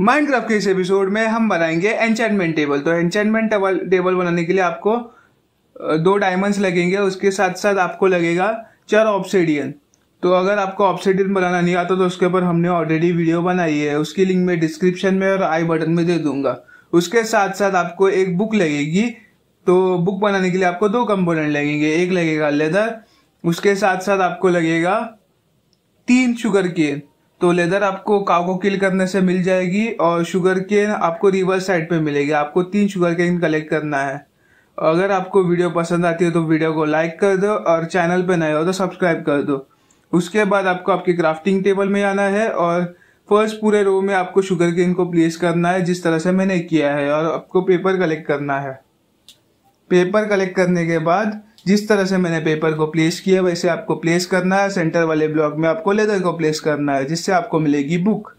Minecraft के इस episode में हम बनाएंगे एंचेंटमेंट टेबल तो एंचेंटमेंट टेबल बनाने के लिए आपको दो डायमंड्स लगेंगे उसके साथ साथ आपको लगेगा चार ऑप्सीडियन तो अगर आपको ऑप्सीडियन बनाना नहीं आता तो उसके ऊपर हमने ऑलरेडी वीडियो बनाई है उसकी लिंक मैं डिस्क्रिप्शन में और आई बटन में दे दूंगा उसके साथ साथ आपको एक बुक लगेगी तो बुक बनाने के लिए आपको दो कंपोनेंट लगेंगे एक लगेगा लेदर उसके साथ साथ आपको लगेगा तीन शुगर केन तो लेदर आपको काव को किल करने से मिल जाएगी और शुगर केन आपको रिवर्स साइड पे मिलेगी आपको तीन शुगर केन कलेक्ट करना है अगर आपको वीडियो पसंद आती है तो वीडियो को लाइक कर दो और चैनल पे नए हो तो सब्सक्राइब कर दो उसके बाद आपको आपके क्राफ्टिंग टेबल में आना है और फर्स्ट पूरे रो में आपको शुगर केन को प्लेस करना है जिस तरह से मैंने किया है और आपको पेपर कलेक्ट करना है पेपर कलेक्ट करने के बाद जिस तरह से मैंने पेपर को प्लेस किया वैसे आपको प्लेस करना है सेंटर वाले ब्लॉक में आपको लेदर को प्लेस करना है जिससे आपको मिलेगी बुक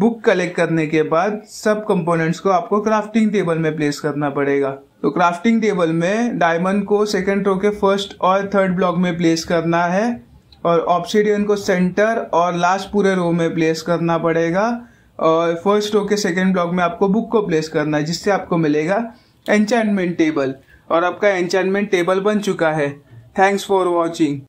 बुक कलेक्ट करने के बाद सब कंपोनेंट्स को आपको क्राफ्टिंग टेबल में प्लेस करना पड़ेगा तो क्राफ्टिंग टेबल में डायमंड को सेकेंड रो के फर्स्ट और थर्ड ब्लॉक में प्लेस करना है और ऑप्शीडियन को सेंटर और लास्ट पूरे रो में प्लेस करना पड़ेगा और फर्स्ट रो के सेकेंड ब्लॉक में आपको बुक को प्लेस करना है जिससे आपको मिलेगा एन्चैंटमेंट टेबल और आपका एन्चेंटमेंट टेबल बन चुका है थैंक्स फॉर वॉचिंग